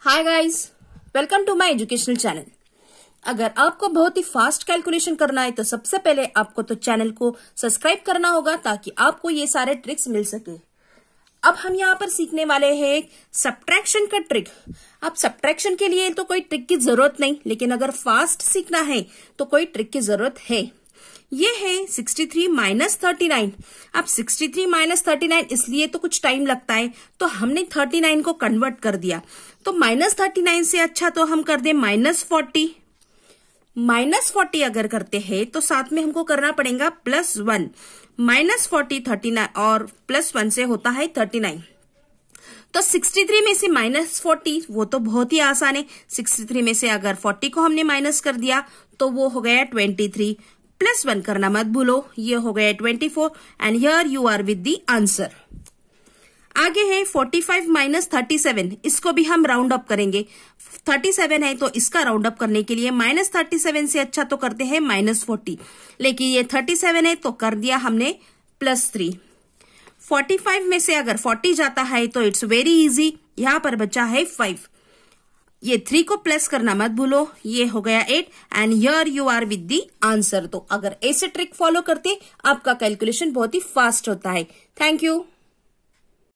hi guys welcome to my educational channel अगर आपको बहुत ही फास्ट कैलकुलेशन करना है तो सबसे पहले आपको तो चैनल को सब्सक्राइब करना होगा ताकि आपको ये सारे ट्रिक्स मिल सके अब हम यहाँ पर सीखने वाले हैं सब्ट्रैक्शन का ट्रिक अब सब्ट्रैक्शन के लिए तो कोई ट्रिक की जरूरत नहीं लेकिन अगर फास्ट सीखना है तो कोई ट्रिक की जरूरत है ये है 63 थ्री माइनस थर्टी अब 63 थ्री माइनस थर्टी इसलिए तो कुछ टाइम लगता है तो हमने 39 को कन्वर्ट कर दिया तो माइनस थर्टी से अच्छा तो हम कर दें माइनस फोर्टी माइनस फोर्टी अगर करते हैं तो साथ में हमको करना पड़ेगा plus one minus forty thirty nine और प्लस वन से होता है थर्टी नाइन तो 63 में से माइनस फोर्टी वो तो बहुत ही आसान है 63 में से अगर 40 को हमने माइनस कर दिया तो वो हो गया 23 प्लस वन करना मत भूलो ये हो गया twenty four and here you are with the answer आगे है forty five minus thirty seven इसको भी हम राउंड अप करेंगे थर्टी सेवन है तो इसका राउंड अप करने के लिए माइनस थर्टी सेवन से अच्छा तो करते हैं माइनस फोर्टी लेकिन ये थर्टी सेवन है तो कर दिया हमने प्लस थ्री फोर्टी फाइव में से अगर फोर्टी जाता है तो इट्स वेरी इजी यहां पर बचा है फाइव ये थ्री को प्लस करना मत भूलो ये हो गया eight and here you are with the answer तो अगर ऐसे ट्रिक फॉलो करते आपका कैलकुलेशन बहुत ही फास्ट होता है थैंक यू